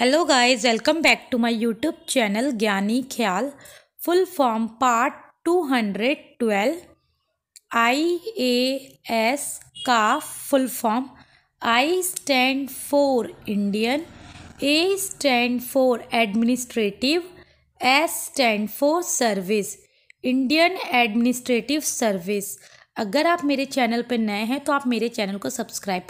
hello guys welcome back to my YouTube channel Gyani Khyal full form part two hundred twelve I A S का full form I stand for Indian A stand for administrative S stand for service Indian administrative service अगर आप मेरे channel पर नए हैं तो आप मेरे चैनल को सब्सक्राइब